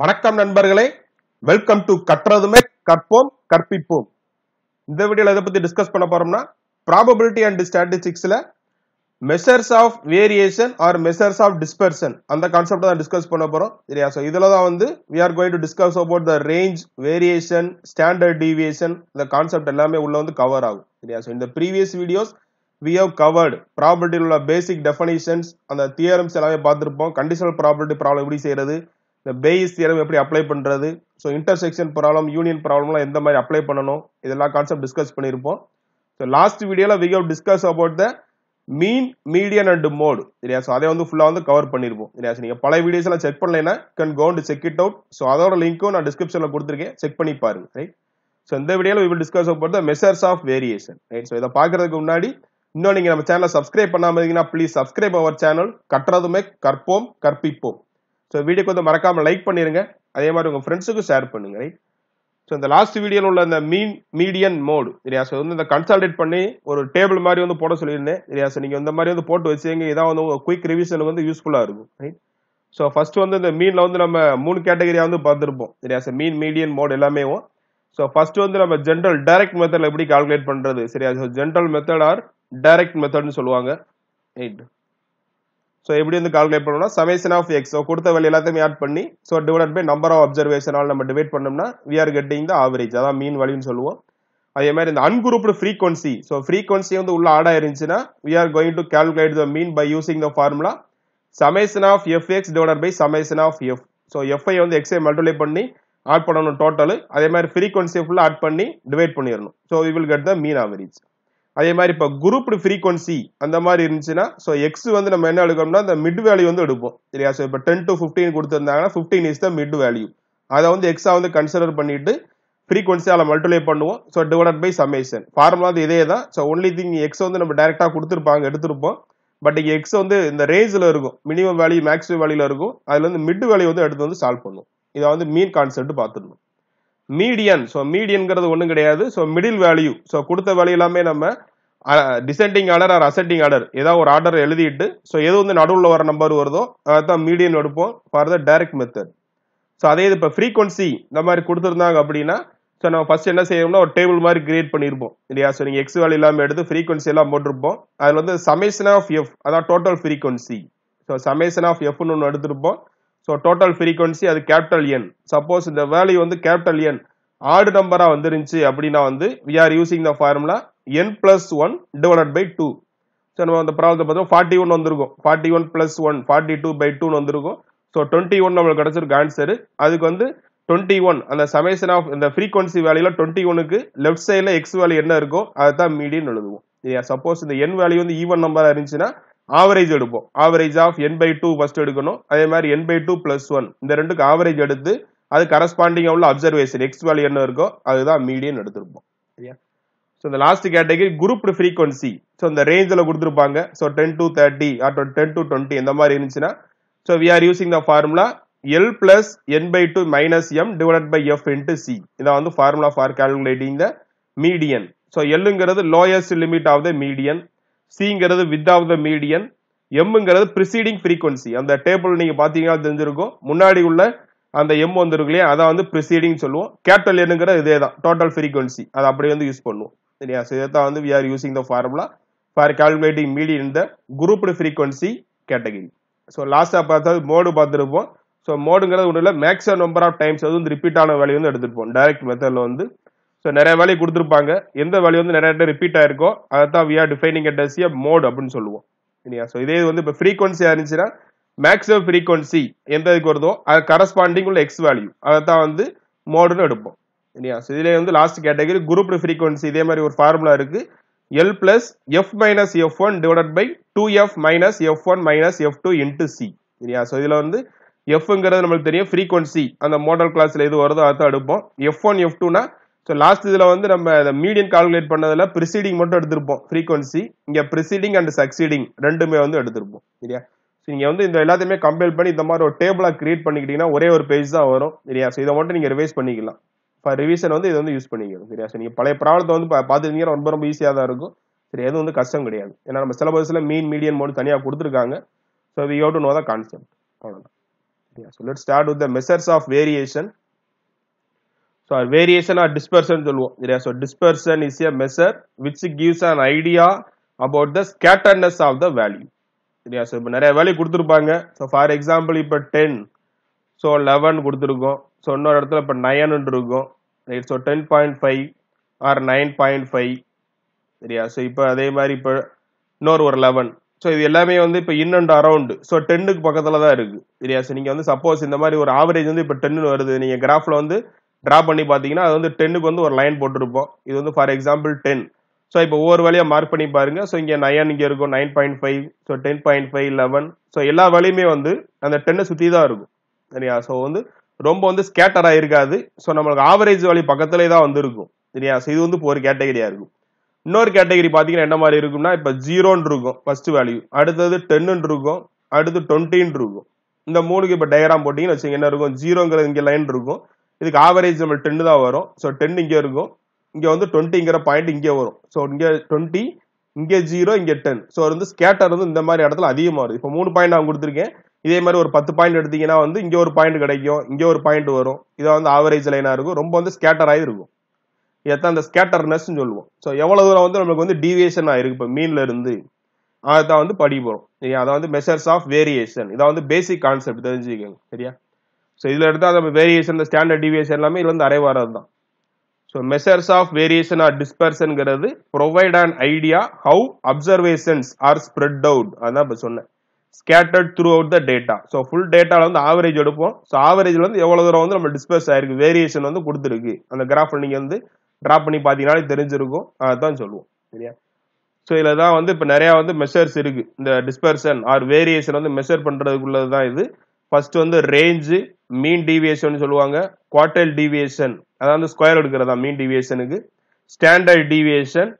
வணக்கம் நண்பர்களே welcome to கற்றதுமே கற்போம் கற்பிப்போம் இந்த வீடியோவில் எதை பற்றி டிஸ்கஸ் பண்ண போறோம்னா ப்ராபபிலிட்டி அண்ட் ஸ்டாட்டிஸ்டிக்ஸ்ல measures of variation or measures of dispersion அந்த கான்செப்ட் தான் டிஸ்கஸ் பண்ண போகிறோம் சரியா ஸோ இதில் தான் வந்து we are going to discuss about the range variation standard deviation இந்த கான்செப்ட் எல்லாமே உள்ள வந்து கவர் ஆகும் சரியா ஸோ இந்த previous videos we have covered ப்ராபர்ட்டியில் உள்ள பேசிக் டெஃபனிஷன்ஸ் அந்த தியரம்ஸ் எல்லாமே பார்த்துருப்போம் கண்டிஷனல் ப்ராபர்ட்டி ப்ராப்ளம் எப்படி செய்யறது இந்த பேஸ் தியரம் எப்படி அப்ளை பண்ணுறது ஸோ இன்டர்செக்ஷன் ப்ராப்ளம் யூனியன் ப்ராப்ளம்லாம் எந்த மாதிரி அப்ளை பண்ணணும் இதெல்லாம் கான்செப்ட் டிஸ்கஸ் பண்ணியிருப்போம் ஸோ லாஸ்ட் வீடியோவில் we have discuss about the mean median and mode இல்லையா ஸோ அதை வந்து ஃபுல்லாக வந்து கவர் பண்ணியிருப்போம் இல்லையா நீங்கள் பல வீடியோஸ் எல்லாம் செக் பண்ணலைன்னா can go to check it out so அதோட லிங்க்கும் நான் டிஸ்கிரிப்ஷனில் கொடுத்துருக்கேன் செக் பண்ணி பாருங்க ரைட் ஸோ இந்த வீடியோவில் will discuss about the measures of variation right so இதை பார்க்கறதுக்கு முன்னாடி இன்னும் நீங்கள் நம்ம சேனலை சப்ஸ்கிரைப் பண்ணாமல் இருந்தீங்கன்னா ப்ளீஸ் சப்ஸ்கிரைப் அவர் சேனல் கட்டுறதுமே கற்போம் கற்பிப்போம் ஸோ வீடியோக்கு வந்து மறக்காமல் லைக் பண்ணிடுங்க அதே மாதிரி உங்கள் ஃப்ரெண்ட்ஸுக்கும் ஷேர் பண்ணுங்க ரைட் ஸோ இந்த லாஸ்ட் வீடியோவில் உள்ள இந்த மீன் மீடியன் மோடு இல்லையா ஸோ வந்து இந்த கன்சால்டேட் பண்ணி ஒரு டேபிள் மாதிரி வந்து போட சொல்லியிருந்தேன் இல்லையா ஸோ நீங்கள் இந்த மாதிரி வந்து போட்டு வச்சுங்க இதான் வந்து குயிக் ரிவிஷன் வந்து யூஸ்ஃபுல்லாக இருக்கும் ரைட் ஸோ ஃபஸ்ட்டு வந்து இந்த மீனில் வந்து நம்ம மூணு கேட்டகரியாக வந்து பார்த்துருப்போம் சரியா சார் மீன் மீடியன் மோட் எல்லாமே ஸோ ஃபஸ்ட்டு வந்து நம்ம ஜென்ரல் டைரக்ட் மெத்தடில் எப்படி கால்குலேட் பண்ணுறது சரியா so general method or direct மெத்தட்னு சொல்லுவாங்க ரைட் ஸோ எப்படி வந்து கால்குலேட் பண்ணணும்னா சமேஷன் ஆஃப் எக்ஸ் கொடுத்த வழி எல்லாத்தையும் ஆட் பண்ணி so divide by number of அப்சர்வேஷனால் நம்ம டிவைட் பண்ணோம்னா we are getting the average அதான் மீன் வழின்னு சொல்லுவோம் அதே மாதிரி இந்த அன்குரூப்டு ஃப்ரீக்வன்சி ஸோ ஃப்ரீக்வன்சி வந்து உள்ள ஆட் இருந்துச்சுன்னா we are going to calculate the mean by using the formula summation of F X divide by summation of F so FI வந்து எக்ஸை மல்டிப்ளை பண்ணி ஆட் பண்ணணும் டோட்டலு அதே மாதிரி ஃப்ரீக்வன்சி ஃபுல்லாக ஆட் பண்ணி டிவைட் பண்ணிடணும் so we will get the mean average அதே மாதிரி இப்போ குரூப்டு ஃப்ரீக்வன்சி அந்த மாதிரி இருந்துச்சுன்னா ஸோ எக்ஸ் வந்து நம்ம என்ன எடுக்கணும்னா அந்த மிட் வேல்யூ வந்து எடுப்போம் சரியா ஸோ இப்போ டென் டு ஃபிஃப்டீன் கொடுத்துருந்தாங்கன்னா fifteen is the mid value அதை வந்து எக்ஸாக வந்து கன்சிடர் பண்ணிட்டு ஃப்ரீக்வன்சியால் மல்டிப்ளை பண்ணுவோம் so divide by summation formula வந்து இதே தான் ஸோ ஒன்லி திங் எக்ஸ் வந்து நம்ம டேரெக்டாக கொடுத்துருப்பாங்க எடுத்திருப்போம் பட் இங்கே எக்ஸ் வந்து இந்த ரேஞ்சில் இருக்கும் மினிமம் வேல்யூ மேக்ஸிமம் வேல்யூல இருக்கும் அதில் வந்து மிட் வேல்யூ வந்து எடுத்து வந்து சால்வ் பண்ணுவோம் இதை வந்து மீன் கான்செப்ட் பார்த்துடணும் மீடியன் ஸோ மீடியன்கிறது ஒன்றும் கிடையாது ஸோ மிடில் வேல்யூ ஸோ கொடுத்த வேல்யூ எல்லாமே நம்ம descending order or ascending order ஏதாவது ஒரு ஆர்டர் எழுதிட்டு ஸோ எது வந்து நடுவில் வர நம்பர் வருதோ அதான் மீடியன் எடுப்போம் for the direct method so அதே இது இப்போ ஃப்ரீக்வன்சி இந்த மாதிரி கொடுத்துருந்தாங்க அப்படின்னா ஸோ நம்ம ஃபஸ்ட் என்ன செய்யணும்னா ஒரு டேபிள் மாதிரி கிரியேட் பண்ணியிருப்போம் இல்லையா ஸோ நீங்கள் எக்ஸ் வேல் இல்லாமல் எடுத்து ஃப்ரீக்வன்சி எல்லாம் போட்டிருப்போம் அதில் வந்து சமேஷன் ஆஃப் எஃப் அதான் total frequency so summation of எஃப்னு ஒன்று எடுத்திருப்போம் ஸோ டோட்டல் ஃப்ரீக்வன்சி அது கேபிட்டல் என் சப்போஸ் இந்த வேல்யூ வந்து கேபிட்டல் என் ஆடு நம்பரா வந்துருந்துச்சு அப்படின்னா வந்து we are using the formula N plus one divide by two so நம்ம அந்த ப்ராப்ளத்தை பார்த்தோம் ஃபார்ட்டி ஒன் வந்திருக்கும் forty one plus one forty two by டூன்னு வந்திருக்கும் ஸோ டுவெண்ட்டி ஒன் நம்மளுக்கு கிடச்சிருக்கு ஆன்சர் அதுக்கு வந்து டுவெண்ட்டி ஒன் அந்த சமேஷன் ஆஃப் இந்த ஃப்ரீக்வன்சி வேல்யூல டுவெண்ட்டி ஒனுக்கு லெஃப்ட் சைடில் எக்ஸ் வேல்யூ என்ன இருக்கோ அதை தான் மீடியன் எழுதுவோம் இல்லையா சப்போஸ் இந்த என் வேல்யூ வந்து ஈவன் நம்பராக இருந்துச்சுன்னா ஆவரேஜ் எடுப்போம் average of N by two first எடுக்கணும் அதே மாதிரி N by two plus one இந்த ரெண்டுக்கு ஆவரேஜ் எடுத்து அது கரஸ்பாண்டிங் உள்ள அப்சர்வேஷன் எக்ஸ் வேல்யூ என்ன இருக்கோ அதுதான் மீடியன் எடுத்திருப்போம் ஸோ இந்த last category group frequency so இந்த ரேஞ்சில் கொடுத்துருப்பாங்க ஸோ டென் டு தேர்ட்டி ஆட்டோ டென் டு டுவெண்ட்டி இந்த மாதிரி இருந்துச்சுன்னா so we are using the formula L plus N by two minus M divide by F into C இதான் வந்து formula for calculating the median so எல்லுங்கிறது lowest limit of the median சிங்கிறது width of the median எம்ங்கிறது preceding frequency அந்த table நீங்கள் பார்த்தீங்கன்னா தெரிஞ்சிருக்கும் முன்னாடி உள்ள அந்த எம் வந்துருக்கு இல்லையா அதான் வந்து ப்ரிசீடிங் சொல்லுவோம் கேட்டல் எண்ணுங்கிற இதே தான் டோட்டல் ஃப்ரீக்வன்சி அதை அப்படியே வந்து யூஸ் பண்ணுவோம் சரியா ஸோ இதை தான் வந்து we are using the formula for calculating medium இந்த the grouped frequency category so லாஸ்ட்டாக பார்த்தா மோடு பார்த்துருப்போம் ஸோ மோடுங்கிறது ஒன்றும் இல்லை மேக்ஸிமம் நம்பர் ஆஃப் டைம்ஸ் வந்து ரிப்பீட் ஆன வேலையை வந்து எடுத்துருப்போம் டைரக்ட் மெத்தடில் வந்து ஸோ நிறைய வேலையை கொடுத்துருப்பாங்க எந்த வேலையை வந்து நிறைய டைம் ரிப்பீட் ஆயிருக்கோ அதை தான் வி ஆர் டிஃபைனிங் அட்ரஸ் மோடு அப்படின்னு சொல்லுவோம் சரியா ஸோ இதே வந்து இப்போ ஃப்ரீக்வன்சியாக இருந்துச்சுன்னா மேக்ஸிமம் ஃப்ரீக்வன்சி எந்த இதுக்கு வருதோ அது கரஸ்பாண்டிங் உள்ள எக்ஸ் வேல்யூ அதை தான் வந்து மோடுன்னு எடுப்போம் இல்லையா ஸோ இதில் வந்து லாஸ்ட் கேட்டகரி குரூப் ஃப்ரீக்வன்சி இதே மாதிரி ஒரு ஃபார்முலா இருக்குது L plus F minus F one divided by two F minus F one minus F two into C இல்லையா ஸோ இதில் வந்து எஃப்ங்கிறது நம்மளுக்கு தெரியும் ஃப்ரீக்வன்சி அந்த மோடல் கிளாஸில் எது வருதோ அதை தான் எடுப்போம் எஃப் ஒன் எஃப் டூனா ஸோ லாஸ்ட் இதில் வந்து நம்ம இந்த மீடியம் கால்குலேட் பண்ணதில் ப்ரிசீடிங் மட்டும் எடுத்திருப்போம் ஃப்ரீக்வன்சி இங்கே ப்ரிசீடிங் அண்ட் சக்சீடிங் ரெண்டுமே வந்து எடுத்திருப்போம் சரியா நீங்கள் வந்து இந்த எல்லாத்தையுமே கம்பேர் பண்ணி இந்த மாதிரி ஒரு டேபிளாக கிரியேட் பண்ணிக்கிட்டீங்கன்னா ஒரே ஒரு பேஜ் தான் வரும் சரியா ஸோ இதை மட்டும் நீங்கள் ரிவைஸ் பண்ணிக்கலாம் ஃபார் ரிவிஷன் வந்து இதை வந்து யூஸ் பண்ணிக்கலாம் சரியா ஸோ நீங்கள் பழைய ப்ராப்ளத்தை வந்து பார்த்துருந்தீங்கன்னா ரொம்ப ரொம்ப ஈஸியாக தான் இருக்கும் சரி எதுவும் வந்து கஷ்டம் கிடையாது ஏன்னா நம்ம சிலபஸில் மீன் மீடியன் மோடு தனியாக கொடுத்துருக்காங்க so we have to know the concept அவ்வளோதான் so let start with the measures of variation so variation or dispersion சொல்லுவோம் சரியா so dispersion is a measure which gives an idea about the scatterness of the value சரியா so இப்போ நிறைய வேலையை கொடுத்துருப்பாங்க so for example இப்போ ten so eleven கொடுத்துருக்கோம் so இன்னொரு இடத்துல இப்போ நயன் இருக்கும் right so ten point five or nine point five சரியா ஸோ இப்போ அதே மாதிரி இப்போ இன்னொரு ஒரு லெவன் ஸோ இது எல்லாமே வந்து இப்போ இன் அண்ட் அரௌண்ட் ஸோ டென்னுக்கு பக்கத்தில் தான் இருக்குது சரியா ஸோ நீங்கள் வந்து சப்போஸ் இந்த மாதிரி ஒரு ஆவரேஜ் வந்து இப்போ டென்னு வருது நீங்கள் கிராஃபில் வந்து ட்ரா பண்ணி பார்த்தீங்கன்னா அது வந்து டென்னுக்கு வந்து ஒரு லைன் போட்டிருப்போம் இது வந்து ஃபார் எக்ஸாம்பிள் டென் ஸோ இப்போ ஒவ்வொரு வேலையாக மார்க் பண்ணி பாருங்க ஸோ இங்கே நயன் இங்கே இருக்கும் nine point five so ten point five eleven so எல்லா வேலையுமே வந்து அந்த டென்னை சுற்றி தான் இருக்கும் சரியா ஸோ வந்து ரொம்ப வந்து ஸ்கேட்டராக இருக்காது ஸோ நம்மளுக்கு ஆவரேஜ் வழி பக்கத்துலேயே தான் வந்து இருக்கும் சரியா ஸோ இது வந்து இப்போ ஒரு கேட்டகரியாக இருக்கும் இன்னொரு கேட்டகரி பார்த்தீங்கன்னா என்ன மாதிரி இருக்கும்னா இப்போ ஜீரோன்னு இருக்கும் ஃபர்ஸ்ட் வேல்யூ அடுத்தது டென்னு இருக்கும் அடுத்து டுவெண்ட்டின் இருக்கும் இந்த மூணுக்கு இப்போ டயராம் போட்டிங்கன்னு வச்சுங்க என்ன இருக்கும் ஜீரோங்கிறது இங்கே லைன் இருக்கும் இதுக்கு ஆவரேஜ் நம்ம டென்னு தான் வரும் ஸோ டென் இங்கே இருக்கும் இங்கே வந்து டுவெண்ட்டிங்கிற பாயிண்ட் இங்கே வரும் ஸோ இங்கே டுவெண்ட்டி இங்கே ஜீரோ இங்கே டென் ஸோ வந்து ஸ்கேட்டர் வந்து இந்த மாதிரி இடத்துல அதிகமாக வருது இப்போ மூணு பாயிண்ட் நான் கொடுத்துருக்கேன் இதே மாதிரி ஒரு பத்து பாயிண்ட் எடுத்தீங்கன்னா வந்து இங்கே ஒரு பாயிண்ட் கிடைக்கும் இங்கே ஒரு பாயிண்ட் வரும் இதை வந்து ஆவரேஜ் லைனாக இருக்கும் ரொம்ப வந்து ஸ்கேட்டர் ஆகிருக்கும் எத்தான் அந்த ஸ்கேட்டர்னஸ் சொல்லுவோம் ஸோ எவ்வளோ தூரம் வந்து நம்மளுக்கு வந்து டீவியேஷன் ஆகிருக்கு இப்போ மீனில் இருந்து அதான் வந்து படி போகிறோம் வந்து மெஷர்ஸ் ஆஃப் வேரியேஷன் இதான் வந்து பேசிக் கான்செப்ட் தெரிஞ்சுக்கோங்க சரியா ஸோ இதில் எடுத்தால் நம்ம வேரியேஷன் ஸ்டாண்டர்ட் டிவியேஷன் எல்லாமே வந்து அரைவாரது தான் so measures of variation or டிஸ்பர்ஷனுங்கிறது provide and idea how observations are spread out அதான் இப்போ சொன்னேன் scattered throughout the data so full டேட்டாவில் வந்து ஆவரேஜ் எடுப்போம் ஸோ ஆவரேஜில் வந்து எவ்வளோ தூரம் வந்து நம்ம டிஸ்பர்ஸ் ஆயிருக்கு வேரியேஷன் வந்து கொடுத்துருக்கு அந்த கிராஃப் நீங்கள் வந்து ட்ரா பண்ணி பார்த்தீங்கனாலே தெரிஞ்சிருக்கும் அதான் சொல்லுவோம் சரியா ஸோ இதில் தான் வந்து இப்போ நிறையா வந்து மெஷர்ஸ் இருக்குது இந்த டிஸ்பர்சன் ஆர் வேரியேஷன் வந்து மெஷர் பண்ணுறதுக்குள்ளது தான் இது ஃபர்ஸ்ட் வந்து ரேஞ்சு மீன் டிவியேஷன் சொல்லுவாங்க குவார்டல் டிவியேஷன் அதாவது ஸ்கொயர் எடுக்கிறதா மீன் டிவியேஷனுக்கு standard deviation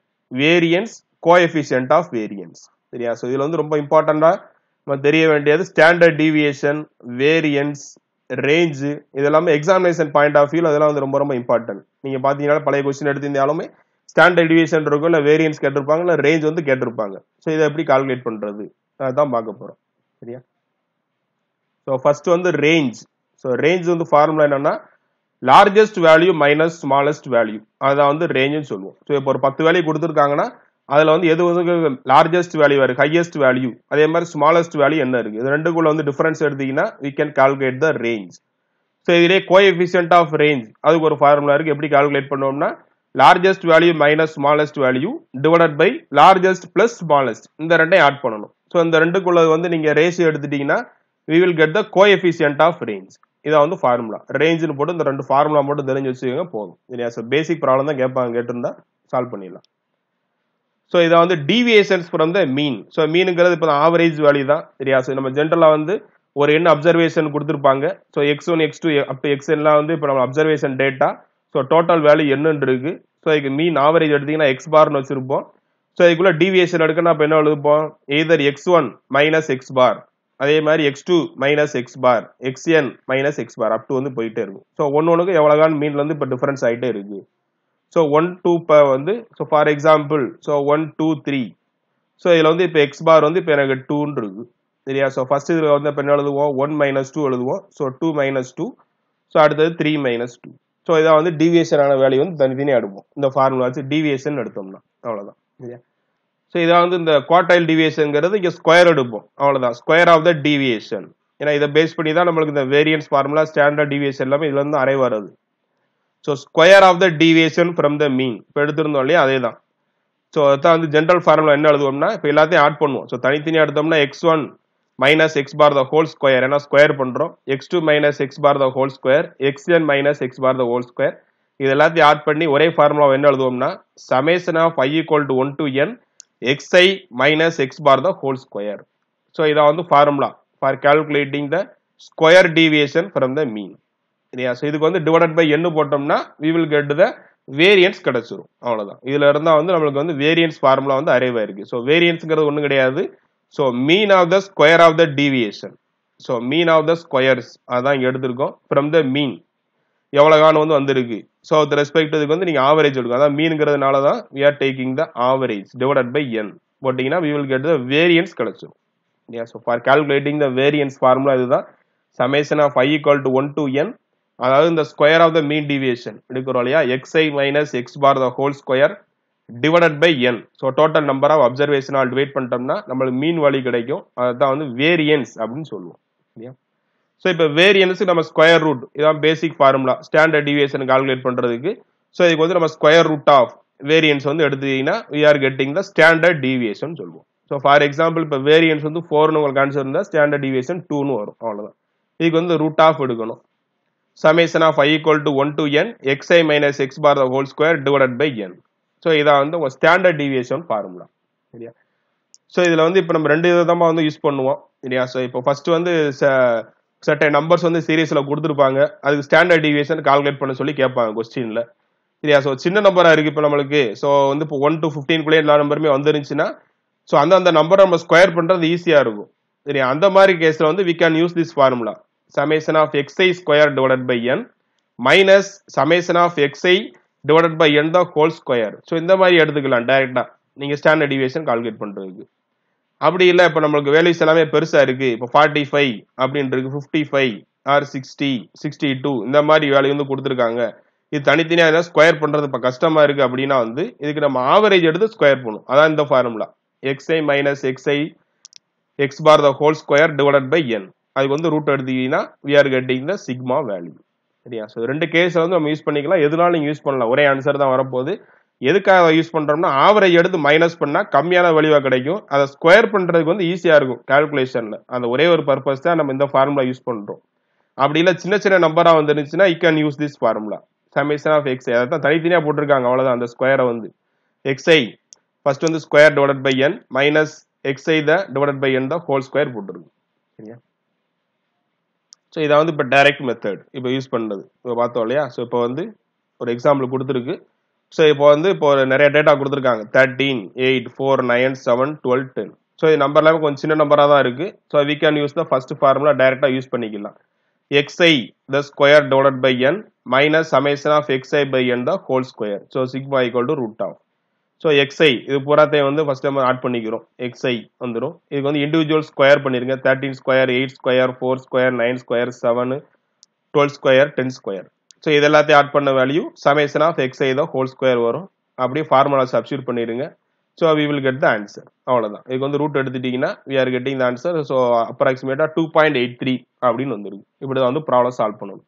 variance coefficient of variance சரியா ஸோ இதில் வந்து ரொம்ப இம்பார்ட்டண்ட்டாக நம்ம தெரிய வேண்டியது ஸ்டாண்டர்ட் டிவியேஷன் வேரியன்ஸ் ரேஞ்சு இதெல்லாமே எக்ஸாமினேஷன் பாயிண்ட் ஆஃப் வியூ அதெல்லாம் வந்து ரொம்ப ரொம்ப இம்பார்ட்டன்ட் நீங்கள் பார்த்தீங்கன்னா பழைய கொஸ்டின் எடுத்திருந்தாலுமே ஸ்டாண்டர்ட் டிவியேஷன் இருக்கும் இல்லை வேரியன்ஸ் கேட்டிருப்பாங்க இல்லை ரேஞ்ச் வந்து கேட்டிருப்பாங்க ஸோ இதை எப்படி கால்குலேட் பண்ணுறது தான் பார்க்க போகிறோம் சரியா ஸோ ஃபர்ஸ்ட் வந்து ரேஞ்ச் ஸோ ரேஞ்ச் வந்து ஃபார்முலா என்னன்னா largest value minus smallest value அதான் வந்து ரேஞ்சுன்னு சொல்லுவோம் ஸோ இப்போ ஒரு பத்து வேலையை கொடுத்துருக்காங்கன்னா அதில் வந்து எது வந்து லார்ஜஸ்ட் வேல்யூ இருக்குது ஹையஸ்ட் வேல்யூ அதே மாதிரி ஸ்மாலஸ்ட் வேல்யூ என்ன இருக்குது இது ரெண்டுக்குள்ள வந்து டிஃபரன்ஸ் எடுத்தீங்கன்னா we can calculate the range so இதிலே எஃபிஷியன்ட் ஆஃப் ரேஞ்ச் அதுக்கு ஒரு ஃபார்முலா இருக்குது எப்படி கால்குலேட் பண்ணுவோம்னா largest value minus smallest value divided by largest plus smallest இந்த ரெண்டையும் ஆட் பண்ணணும் ஸோ இந்த ரெண்டுக்குள்ளது வந்து நீங்கள் ரேஷியோ எடுத்துட்டீங்கன்னா we will get the coefficient of range இதான் வந்து ஃபார்முலா ரேஞ்சுன்னு போட்டு இந்த ரெண்டு ஃபார்முலா மட்டும் தெரிஞ்சு வச்சுக்கோங்க போதும் இல்லையா ஸோ பேசிக் ப்ராப்ளம் தான் கேட்பாங்க கேட்டிருந்தா சால்வ் பண்ணிடலாம் ஸோ இதை வந்து deviations from the mean so மீனுங்கிறது இப்போ ஆவரேஜ் வேல்யூ தான் சரியா ஸோ நம்ம ஜென்ரலாக வந்து ஒரு என்ன அப்சர்வேஷன் கொடுத்துருப்பாங்க so x one x two up x எல்லாம் வந்து இப்போ நம்ம observation data so total value என்னன்னு இருக்கு ஸோ இதுக்கு மீன் ஆவரேஜ் எடுத்தீங்கன்னா எக்ஸ் பார்னு வச்சிருப்போம் ஸோ இதுக்குள்ள டிவியேஷன் எடுக்கணும் அப்போ என்ன எழுதுப்போம் either x one minus x bar அதே மாதிரி x two minus x bar x n minus x bar up to வந்து போயிட்டே இருக்கும் ஸோ ஒன்று ஒன்றுக்கு எவ்வளோதான் மீனில் வந்து இப்போ டிஃபரன்ஸ் ஆகிட்டே இருக்குது ஸோ ஒன் டூ இப்போ வந்து so for example so one two three so இதில் வந்து இப்போ எக்ஸ் பார் வந்து இப்போ எனக்கு டூன்னு இருக்கு சரியா ஸோ ஃபர்ஸ்ட் இதில் வந்து இப்போ என்ன எழுதுவோம் ஒன் மைனஸ் டூ எழுதுவோம் so two minus two so அடுத்தது த்ரீ மைனஸ் டூ ஸோ இதான் வந்து டிவியேஷனான வேலையை வந்து தனித்தனியாக எடுப்போம் இந்த ஃபார்முலா வச்சு டிவியேஷன் எடுத்தோம்னா அவ்வளோதான் சரியா ஸோ இதை வந்து இந்த குவார்டைல் டிவியேஷனுங்கிறது இங்கே ஸ்கொயர் எடுப்போம் அவ்வளோதான் ஸ்கொயர் ஆஃப் த டிவியேஷன் ஏன்னா இதை பேஸ் பண்ணி தான் நம்மளுக்கு இந்த வேரியன்ஸ் ஃபார்முலா ஸ்டாண்டர்ட் டிவியேஷன் எல்லாமே இதுலேருந்து அரை வருது so square of the deviation from the mean இப்போ எடுத்திருந்தோம் இல்லையா அதே தான் ஸோ அதான் வந்து ஜென்ரல் ஃபார்முலா என்ன எழுதுவோம்னா இப்போ எல்லாத்தையும் ஆட் பண்ணுவோம் ஸோ தனித்தனியாக எடுத்தோம்னா x one minus x bar the whole square ஏன்னா ஸ்கொயர் பண்ணுறோம் x two minus x bar the whole square x n minus x bar the whole square இது எல்லாத்தையும் ஆட் பண்ணி ஒரே ஃபார்முலா என்ன எழுதுவோம்னா summation of i equal to one to n xi minus x bar the whole square. So, இதா வந்து formula for calculating the square deviation from the mean. இல்லையா so இதுக்கு வந்து டிவைடட் பை எண்ணு போட்டோம்னா we will get the variance கிடச்சிரும் அவ்வளோதான் இதில் இருந்தால் வந்து நம்மளுக்கு வந்து வேரியன்ஸ் ஃபார்முலா வந்து அரைவ் ஆயிருக்கு ஸோ வேரியன்ஸுங்கிறது ஒன்றும் கிடையாது so mean of the square of the deviation so mean of the squares அதான் இங்கே எடுத்திருக்கோம் ஃப்ரம் த மீன் எவ்வளோ காணும் வந்து வந்திருக்கு ஸோ அத் ரெஸ்பெக்ட் இதுக்கு வந்து நீங்கள் ஆவரேஜ் எடுக்கும் அதான் மீன்கிறதுனால தான் we are taking the average divided by n போட்டிங்கன்னா we will get the variance கிடச்சிடும் இல்லையா so for calculating the variance formula இதுதான் summation of i equal to one to n அதாவது இந்த square of the mean deviation எடுக்கிறோம் இல்லையா x i minus x bar the whole square divided by n so total number of observation all divide பண்ணிட்டோம்னா நம்மளுக்கு மீன் வழி கிடைக்கும் அதுதான் வந்து வேரியன்ஸ் அப்படின்னு சொல்லுவோம் இல்லையா ஸோ இப்போ வேரியன்ஸுக்கு நம்ம ஸ்கொயர் ரூட் இதான் basic formula standard deviation calculate பண்ணுறதுக்கு ஸோ இதுக்கு வந்து நம்ம ஸ்கொயர் ரூட் ஆஃப் வேரியன்ஸ் வந்து எடுத்துக்கிங்கன்னா we are getting the standard deviation சொல்லுவோம் ஸோ ஃபார் எக்ஸாம்பிள் இப்போ வேரியன்ஸ் வந்து ஃபோர்னு உங்களுக்கு ஆன்சர் இருந்தால் ஸ்டாண்டர்ட் டிவியேஷன் டூன்னு வரும் அவ்வளோதான் இதுக்கு வந்து ரூட் ஆஃப் எடுக்கணும் summation of i equal to one to n x i minus x bar the whole square divided by n so இதை வந்து உங்கள் ஸ்டாண்டர்ட் டிவியேஷன் ஃபார்முலா சரியா ஸோ இதில் வந்து இப்போ நம்ம ரெண்டு விதமாக வந்து யூஸ் பண்ணுவோம் சரியா ஸோ இப்போ ஃபர்ஸ்ட் வந்து சட்ட நம்பர்ஸ் வந்து சீரியஸில் கொடுத்துருப்பாங்க அதுக்கு ஸ்டாண்டர்ட் டிவியேஷன் கால்குலேட் பண்ண சொல்லி கேட்பாங்க கொஸ்டினில் சரியா ஸோ சின்ன நம்பராக இருக்குது இப்போ நம்மளுக்கு ஸோ வந்து இப்போ ஒன் டு ஃபிஃப்டீன்குள்ளே எல்லா நம்பருமே வந்துருந்துச்சுன்னா ஸோ அந்த அந்த நம்பரை நம்ம ஸ்கொயர் பண்ணுறது ஈஸியாக இருக்கும் சரியா அந்த மாதிரி கேஸில் வந்து we can use this formula summation of x i square divided by n minus summation of x i divided by n தான் ஹோல் ஸ்கொயர் ஸோ இந்த மாதிரி எடுத்துக்கலாம் டைரெக்டாக நீங்கள் ஸ்டாண்டர்ட் டிவியேஷன் கால்குலேட் பண்ணுறதுக்கு அப்படி இல்லை இப்போ நம்மளுக்கு வேல்யூஸ் எல்லாமே பெருசாக இருக்குது இப்போ ஃபார்ட்டி ஃபைவ் அப்படின்றது fifty five or sixty sixty two இந்த மாதிரி வேல்யூ வந்து கொடுத்துருக்காங்க இது தனித்தனியாக எதாவது ஸ்கொயர் பண்ணுறது இப்போ கஷ்டமாக இருக்குது அப்படின்னா வந்து இதுக்கு நம்ம ஆவரேஜ் எடுத்து ஸ்கொயர் பண்ணும் அதான் இந்த formula x i minus x i x bar the whole square divided by n அதுக்கு வந்து ரூட் எடுத்துக்கிட்டீங்கன்னா we are getting the sigma value சரியா ஸோ ரெண்டு கேஸை வந்து நம்ம யூஸ் பண்ணிக்கலாம் எதுனாலும் நீங்கள் யூஸ் பண்ணலாம் ஒரே ஆன்சர் தான் வரப்போகுது எதுக்காக அதை யூஸ் பண்ணுறோம்னா ஆவரேஜ் எடுத்து மைனஸ் பண்ணால் கம்மியான வழிவாக கிடைக்கும் அதை ஸ்கொயர் பண்ணுறதுக்கு வந்து ஈஸியாக இருக்கும் கால்குலேஷனில் அந்த ஒரே ஒரு பர்பஸ் தான் நம்ம இந்த ஃபார்முலா யூஸ் பண்ணுறோம் அப்படி இல்லை சின்ன சின்ன நம்பராக வந்துருந்துச்சுன்னா you can use this formula summation of x அதை தான் தனித்தனியாக போட்டிருக்காங்க அவ்வளோதான் அந்த ஸ்கொயரை வந்து எக்ஸ்ஐ ஃபர்ஸ்ட் வந்து square divided by n minus x i the divided by n தான் ஹோல் ஸ்கொயர் போட்டிருக்கு சரியா ஸோ இதை வந்து இப்போ டைரக்ட் மெத்தட் இப்போ யூஸ் பண்ணுறது இப்போ பார்த்தோம் இல்லையா ஸோ இப்போ வந்து ஒரு எக்ஸாம்பிள் கொடுத்துருக்கு ஸோ இப்போ வந்து இப்போ நிறைய டேட்டா கொடுத்துருக்காங்க thirteen eight four nine seven twelve ten so இது நம்பர் எல்லாமே கொஞ்சம் சின்ன நம்பராக தான் இருக்குது so we can use the first formula டைரெக்டாக யூஸ் பண்ணிக்கலாம் x i the square dotted by n minus summation of x i by n the whole square so sigma equal to root of so x i இது பூராத்தையும் வந்து first time add பண்ணிக்கிறோம் x i வந்துடும் இதுக்கு வந்து individual square பண்ணிருங்க thirteen square eight square four square nine square seven twelve square ten square so இது எல்லாத்தையும் ஆட் பண்ண வேல்யூ சமேஷன் ஆஃப் எக்ஸ் ஐதோ ஹோல் ஸ்கொயர் வரும் அப்படியே ஃபார்முலா சப்ஸ்டியூட் பண்ணிடுங்க so we will get the answer அவ்வளோதான் இதுக்கு வந்து ரூட் எடுத்துட்டிங்கன்னா we are getting the answer so அப்ராக்சிமேட்டாக டூ பாயிண்ட் எயிட் த்ரீ அப்படின்னு வந்துருக்கு இப்படி தான் வந்து ப்ராப்ளம் சால்வ் பண்ணணும்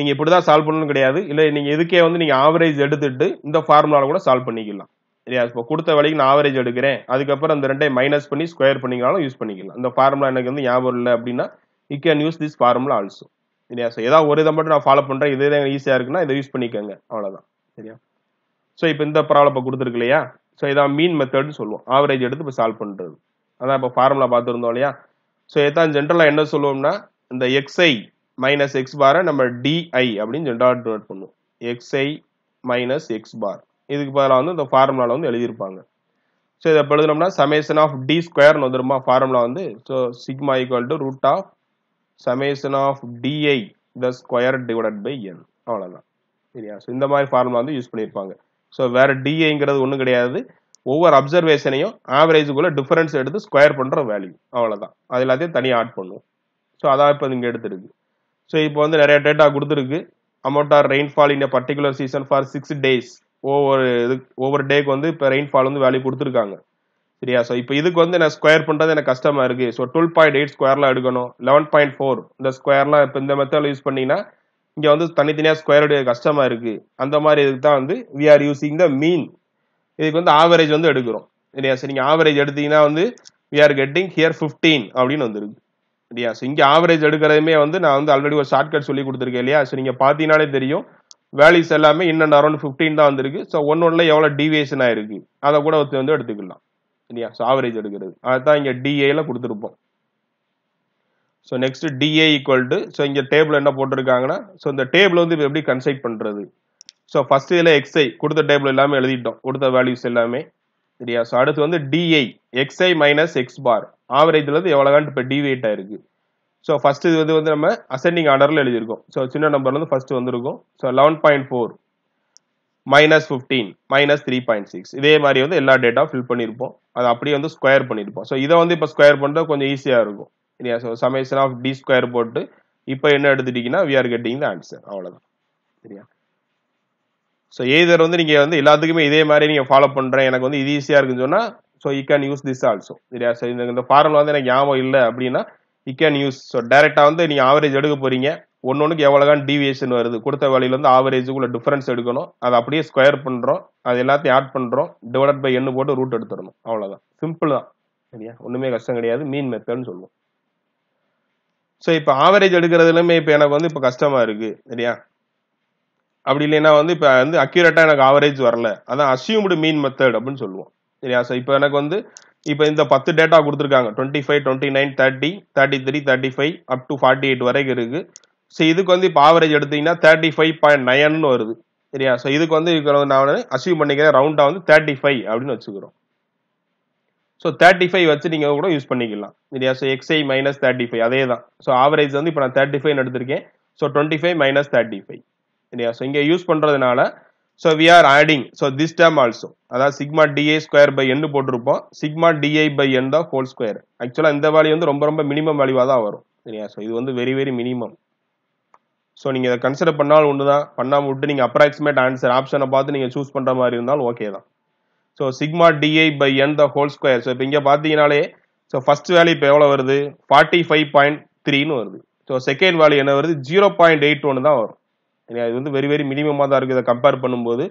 நீங்கள் இப்படி தான் சால்வ் பண்ணணும் கிடையாது இல்லை நீங்கள் இதுக்கே வந்து நீங்கள் ஆவரேஜ் எடுத்துகிட்டு இந்த ஃபார்முலாவில் கூட சால்வ் பண்ணிக்கலாம் இல்லையா இப்போ கொடுத்த வேலைக்கு நான் ஆவரேஜ் எடுக்கிறேன் அதுக்கப்புறம் அந்த ரெண்டையும் மைனஸ் பண்ணி ஸ்கொயர் பண்ணிங்கனாலும் யூஸ் பண்ணிக்கலாம் இந்த ஃபார்முலா எனக்கு வந்து ஞாபகம் இல்லை அப்படின்னா you can use this formula also சரியா ஸோ ஏதாவது ஒரு இதை மட்டும் நான் ஃபாலோ பண்ணுறேன் இது தான் ஈஸியாக இருக்குன்னா இதை யூஸ் பண்ணிக்கோங்க அவ்வளோதான் சரியா ஸோ இப்போ இந்த ப்ராப்ளம் இப்போ கொடுத்துருக்கு இல்லையா ஸோ இதான் மீன் மெத்தட்னு சொல்லுவோம் ஆவரேஜ் எடுத்து இப்போ சால்வ் பண்ணுறது அதான் இப்போ ஃபார்முலா பார்த்துருந்தோம் இல்லையா ஸோ இதான் ஜென்ரலாக என்ன சொல்லுவோம்னா இந்த எக்ஸ்ஐ மைனஸ் எக்ஸ் பாரை நம்ம டிஐ அப்படின்னு ஜென்ரலாக டிவைட் பண்ணுவோம் எக்ஸ்ஐ மைனஸ் எக்ஸ் பார் இதுக்கு பதிலாக வந்து இந்த ஃபார்முலாவில் வந்து எழுதியிருப்பாங்க ஸோ இதை எழுதினோம்னா சமேஷன் ஆஃப் டி ஸ்கொயர்னு வந்துருமா ஃபார்முலா வந்து so sigma equal to root of summation of d i the square divided by n அவ்வளவுதான் சரியா இந்த மாதிரி ஃபார்முலா வந்து யூஸ் பண்ணியிருப்பாங்க ஸோ வேறு டிஐங்கிறது ஒன்றும் கிடையாது ஒவ்வொரு அப்சர்வேஷனையும் ஆவரேஜுக்குள்ளே டிஃபரன்ஸ் எடுத்து ஸ்கொயர் பண்ணுற வேல்யூ அவ்வளவுதான் அது எல்லாத்தையும் தனியாக ஆட் பண்ணும் ஸோ அதான் இப்போ இங்கே எடுத்துருக்கு ஸோ இப்போ வந்து நிறைய டேட்டா கொடுத்துருக்கு amount or rainfall in particular season for six days ஒவ்வொரு இது ஒவ்வொரு டேக்கு வந்து இப்போ ரெயின்ஃபால் வந்து வேல்யூ கொடுத்துருக்காங்க சரியா ஸோ இப்போ இதுக்கு வந்து நான் ஸ்கொயர் பண்ணுறது எனக்கு கஷ்டமாக இருக்குது ஸோ டுவெல் பாயிண்ட் எயிட் ஸ்கொயர்லாம் எடுக்கணும் லெவன் பாயிண்ட் ஃபோர் இந்த ஸ்கொயர்லாம் இப்போ இந்த மெத்தடில் யூஸ் பண்ணிங்கன்னா இங்கே வந்து தனித்தனியாக ஸ்கொயர் எடுக்க கஷ்டமாக இருக்குது அந்த மாதிரி இதுக்கு தான் வந்து we are using the mean இதுக்கு வந்து ஆவரேஜ் வந்து எடுக்கிறோம் சரியா சரி நீங்கள் ஆவரேஜ் எடுத்தீங்கன்னா வந்து we are getting here fifteen அப்படின்னு வந்துருக்கு சரியா ஸோ இங்கே ஆவரேஜ் எடுக்கிறதுமே வந்து நான் வந்து ஆல்ரெடி ஒரு ஷார்ட்கட் சொல்லி கொடுத்துருக்கேன் இல்லையா ஸோ நீங்கள் பார்த்தீங்கனாலே தெரியும் வேல்யூஸ் எல்லாமே இன்னும் அரௌண்ட் ஃபிஃப்டீன் தான் வந்திருக்கு ஸோ ஒன் ஒன்ல எவ்வளோ டீவியேஷன் ஆயிருக்கு அதை கூட வந்து எடுத்துக்கலாம் சரியா ஸோ ஆவரேஜ் எடுக்கிறது அதுதான் இங்கே டிஏல கொடுத்துருப்போம் so next d a equal to so இங்கே டேபிள் என்ன போட்டிருக்காங்கன்னா ஸோ இந்த டேபிள் வந்து இப்போ எப்படி கன்சைட் பண்ணுறது ஸோ ஃபர்ஸ்ட் இதில் எக்ஸ்ஐ கொடுத்த டேபிள் எல்லாமே எழுதிட்டோம் கொடுத்த வேல்யூஸ் எல்லாமே சரியா ஸோ அடுத்து வந்து d i x i minus x bar ஆவரேஜில் வந்து எவ்வளோகான்ட்டு இப்போ டிவியேட் ஆயிருக்கு ஸோ ஃபர்ஸ்ட் இது வந்து நம்ம அசெண்டிங் ஆர்டரில் எழுதியிருக்கோம் ஸோ சின்ன நம்பர்லேருந்து ஃபர்ஸ்ட் வந்திருக்கும் so eleven point four minus fifteen minus three point six இதே மாதிரி வந்து எல்லா டேட்டாவும் ஃபில் பண்ணியிருப்போம் அதை அப்படியே வந்து ஸ்கொயர் பண்ணியிருப்போம் ஸோ இதை வந்து இப்போ ஸ்கொயர் பண்ணுறது கொஞ்சம் ஈஸியாக இருக்கும் இல்லையா so summation of d square போட்டு இப்போ என்ன எடுத்துட்டீங்கன்னா we are getting the answer அவ்வளோதான் சரியா ஸோ எய்தர் வந்து நீங்கள் வந்து எல்லாத்துக்குமே இதே மாதிரி நீங்கள் ஃபாலோ பண்ணுறேன் எனக்கு வந்து இது ஈஸியாக இருக்குன்னு சொன்னால் so you can use this also சரியா ஸோ இந்த இந்த ஃபார்முலா வந்து எனக்கு ஞாபகம் இல்லை அப்படின்னா யூ கேன் யூஸ் ஸோ டேரெக்டாக வந்து நீங்கள் ஆவரேஜ் எடுக்க போகிறீங்க ஒன்னொன்னுக்கு எவ்வளோதான் டீவியேஷன் வருது கொடுத்த வேலையிலேருந்து ஆவரேஜுக்குள்ள டிஃபரன்ஸ் எடுக்கணும் அதை அப்படியே ஸ்கொயர் பண்ணுறோம் அது எல்லாத்தையும் ஆட் பண்ணுறோம் டிவைட் பை எண்ணு போட்டு ரூட் எடுத்துடணும் அவ்வளோதான் சிம்பிள் தான் சரியா ஒன்றுமே கஷ்டம் கிடையாது மீன் மெத்தட்னு சொல்லுவோம் ஸோ இப்போ ஆவரேஜ் எடுக்கிறதுலையுமே இப்போ எனக்கு வந்து இப்போ கஷ்டமாக இருக்குது சரியா அப்படி இல்லைன்னா வந்து இப்போ வந்து அக்யூரேட்டாக எனக்கு ஆவரேஜ் வரல அதான் அசியூம்டு மீன் மெத்தட் அப்படின்னு சொல்லுவோம் சரியா ஸோ இப்போ எனக்கு வந்து இப்போ இந்த பத்து டேட்டா கொடுத்துருக்காங்க twenty five twenty nine thirty thirty three thirty five up to forty eight வரைக்கும் இருக்குது ஸோ இதுக்கு வந்து இப்போ ஆவரேஜ் எடுத்தீங்கன்னா தேர்ட்டி ஃபைவ் பாயிண்ட் நைன்னு வருது சரியா ஸோ இதுக்கு வந்து நான் அசீவ் பண்ணிக்கிறேன் ரவுண்டாக வந்து தேர்ட்டி ஃபைவ் அப்படின்னு வச்சுக்கிறோம் ஸோ தேர்ட்டி ஃபைவ் வச்சு நீங்கள் கூட யூஸ் பண்ணிக்கலாம் சரியா so x i minus thirty five அதே தான் ஸோ ஆவரேஜ் வந்து இப்போ நான் தேர்ட்டி ஃபைவ் எடுத்திருக்கேன் so twenty five minus thirty five சரியா ஸோ இங்கே யூஸ் பண்ணுறதுனால so we are adding so this term also அதாவது sigma d a square by n போட்டிருப்போம் சிக்மா டிஐ பை என் தான் ஹோல் ஸ்கொயர் ஆக்சுவலாக இந்த வேலையை வந்து ரொம்ப ரொம்ப மினிமம் வேல்யூவாக தான் வரும் சரியா ஸோ இது வந்து வெரி வெரி மினிமம் ஸோ நீங்கள் இதை கன்சிடர் பண்ணாலும் ஒன்று தான் பண்ணாமல் விட்டு நீங்கள் அப்ராக்சிமேட் ஆன்சர் ஆப்ஷனை பார்த்து நீங்கள் சூஸ் பண்ணுற மாதிரி இருந்தாலும் ஓகே தான் so sigma d i by n the whole square so இப்போ இங்கே பார்த்தீங்கனாலே ஸோ ஃபஸ்ட் வேல்யூ இப்போ எவ்வளோ வருது ஃபார்ட்டி ஃபைவ் பாயிண்ட் த்ரீன்னு வருது ஸோ செகண்ட் வேல்யூ என்ன வருது ஜீரோ பாயிண்ட் எயிட் ஒன்று தான் வரும் இது வந்து வெரி வெரி மினிமமாக தான் இருக்குது இதை கம்பேர் பண்ணும்போது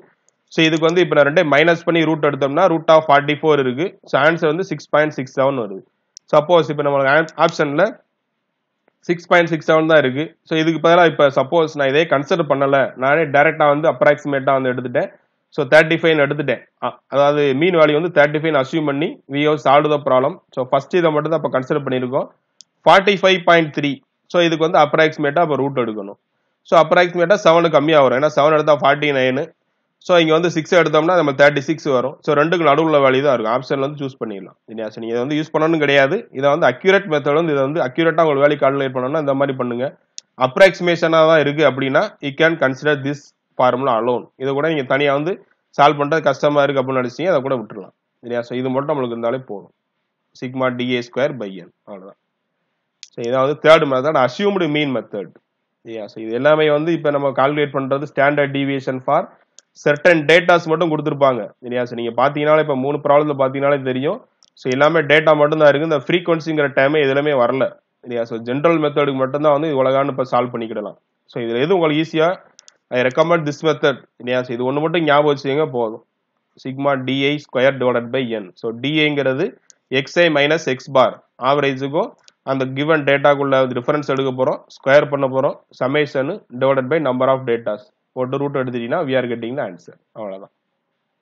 ஸோ இதுக்கு வந்து இப்போ நான் ரெண்டே மைனஸ் பண்ணி ரூட் எடுத்தோம்னா ரூட் ஆஃப் ஃபார்ட்டி ஃபோர் இருக்குது ஸோ ஆன்சர் வந்து சிக்ஸ் பாயிண்ட் சிக்ஸ் செவன் வருது சப்போஸ் இப்போ நம்மளுக்கு ஆப்ஷனில் சிக்ஸ் பாயிண்ட் சிக்ஸ் செவன் தான் இருக்குது ஸோ இதுக்கு பதிலாக இப்போ சப்போஸ் நான் இதே கன்சிடர் பண்ணலை நானே டேரெக்டாக வந்து அப்ராக்சிமேட்டாக வந்து எடுத்துட்டேன் ஸோ தேர்ட்டி ஃபைவ் எடுத்துட்டேன் அதாவது மீன் வேல்யூ வந்து தேர்ட்டி ஃபைவ் அசியூம் பண்ணி we have solve the problem so first இதை மட்டும் தான் இப்போ கன்சிடர் பண்ணியிருக்கோம் forty five point three so இதுக்கு வந்து அப்ராக்சிமேட்டாக இப்போ ரூட் எடுக்கணும் ஸோ அப்ராக்சிமேட்டாக செவனு கம்மியாக வரும் ஏன்னா செவன் எடுத்தால் ஃபார்ட்டி நைனு ஸோ இங்கே வந்து சிக்ஸ் எடுத்தோம்னா நம்ம தேர்ட்டி சிக்ஸ் வரும் ஸோ ரெண்டு நடுவில் வேல்யூ தான் இருக்கும் ஆப்ஷன் வந்து சூஸ் பண்ணிடலாம் தினியாஸ் நீங்கள் இதை வந்து யூஸ் பண்ணணும் கிடையாது இதை வந்து அக்யூரேட் மெத்தட் வந்து இதை வந்து அக்யூரேட்டாக உங்களுக்கு வேல்யூ கால்குலேட் பண்ணணும்னா இந்த மாதிரி பண்ணுங்கள் அப்ராக்சிமேஷனாக தான் இருக்குது அப்படின்னா you can consider this formula alone இதை கூட நீங்கள் தனியாக வந்து சால்வ் பண்ணுறது கஷ்டமாக இருக்குது அப்படின்னு நினச்சிங்க அதை கூட விட்டுடலாம் சரியா ஸோ இது மட்டும் நம்மளுக்கு இருந்தாலே போதும் sigma d a square by n அவ்வளோதான் ஸோ இதாவது third method assumed mean method சரியா ஸோ இது எல்லாமே வந்து இப்போ நம்ம கால்குலேட் பண்ணுறது standard deviation for certain datas மட்டும் கொடுத்துருப்பாங்க இல்லையா சார் நீங்கள் பார்த்தீங்கனாலே இப்போ மூணு ப்ராப்ளத்தில் பார்த்தீங்கனாலே தெரியும் ஸோ எல்லாமே டேட்டா மட்டும் தான் இருக்குது இந்த ஃப்ரீக்வன்சிங்கிற டைமே எதுலையுமே வரல இல்லையா ஸோ ஜென்ரல் மெத்தடுக்கு மட்டும்தான் வந்து உலகான்னு இப்போ சால்வ் பண்ணிக்கிடலாம் ஸோ இதில் எது உங்களுக்கு ஈஸியாக ஐ ரெக்கமெண்ட் திஸ் மெத்தட் இல்லையா ஸோ இது ஒன்று மட்டும் ஞாபகம் வச்சுக்கோங்க போதும் sigma d i square divided by n so டிஏங்கிறது எக்ஸ்ஐ மைனஸ் எக்ஸ் பார் ஆவரேஜுக்கும் அந்த கிவன் டேட்டாக்குள்ள டிஃபரன்ஸ் எடுக்க போகிறோம் ஸ்கொயர் பண்ண போகிறோம் summation divided by number of datas ஒட்டு ரூட் எடுத்துட்டீங்கன்னா we are getting the answer அவ்வளோதான்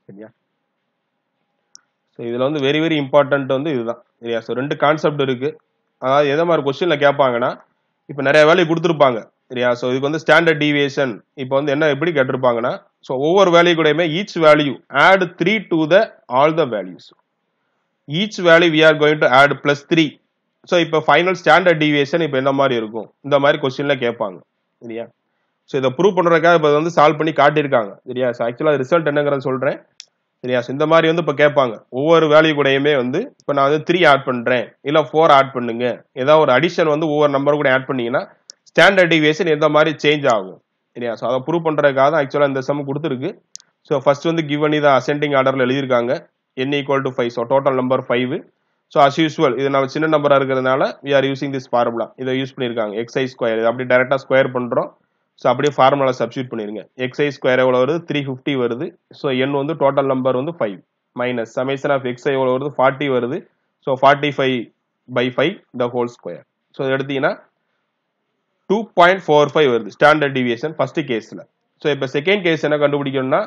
சரியா ஸோ இதில் வந்து வெரி வெரி இம்பார்ட்டன்ட் வந்து இதுதான் சரியா ஸோ ரெண்டு கான்செப்ட் இருக்குது அதாவது எதை மாதிரி கொஸ்டினில் கேட்பாங்கன்னா இப்போ நிறைய வேலையை கொடுத்துருப்பாங்க சரியா ஸோ இதுக்கு வந்து ஸ்டாண்டர்ட் டிவியேஷன் இப்போ வந்து என்ன எப்படி கேட்டிருப்பாங்கன்னா ஸோ ஒவ்வொரு வேல்யூ கூடயுமே each value add three to the all the values each value we are going to add plus three so இப்போ ஃபைனல் ஸ்டாண்டர்ட் டிவியேஷன் இப்போ என்ன மாதிரி இருக்கும் இந்த மாதிரி கொஸ்டின்ல கேட்பாங்க சரியா ஸோ இதை ப்ரூவ் பண்ணுறதுக்காக இப்போ வந்து சால்வ் பண்ணி காட்டியிருக்காங்க சரியா ஸோ ஆக்சுவலாக ரிசல்ட் என்னங்கிறத சொல்கிறேன் சரியா இந்த மாதிரி வந்து இப்போ கேட்பாங்க ஒவ்வொரு வேல்யூ கூடயுமே வந்து இப்போ நான் வந்து த்ரீ ஆட் பண்ணுறேன் இல்லை ஃபோர் ஆட் பண்ணுங்க ஏதாவது ஒரு அடிஷன் வந்து ஒவ்வொரு நம்பர் கூட ஆட் பண்ணிங்கன்னா ஸ்டாண்டர்ட் டிவியேஷன் எந்த மாதிரி சேஞ்ச் ஆகும் சரியா ஸோ அதை ப்ரூவ் பண்ணுறதுக்காக தான் ஆக்சுவலாக இந்த சம் கொடுத்துருக்கு ஸோ ஃபர்ஸ்ட் வந்து கிவன் இதை அசெண்டிங் ஆர்டரில் எழுதியிருக்காங்க n equal to five so total number five so as usual இது நம்ம சின்ன நம்பராக இருக்கிறதுனால we are using this formula இதை யூஸ் பண்ணியிருக்காங்க எக்ஸைஸ் ஸ்கொயர் இது அப்படி டேரெக்டாக ஸ்கொயர் பண்ணுறோம் ஸோ அப்படியே ஃபார்முலா சப்ஸ்டியூட் பண்ணிருங்க எக்ஸ்ஐ ஸ்கொயர் எவ்வளோ வருது த்ரீ ஃபிஃப்டி வருது ஸோ என் வந்து டோட்டல் நம்பர் வந்து five minus summation of x i எவ்வளோ வருது ஃபார்ட்டி வருது so forty five by five the whole square so எடுத்தீங்கன்னா டூ பாயிண்ட் ஃபோர் ஃபைவ் வருது ஸ்டாண்டர்ட் டிவியேஷன் ஃபர்ஸ்ட் கேஸில் ஸோ இப்போ செகண்ட் கேஸ் என்ன கண்டுபிடிக்கணும்னா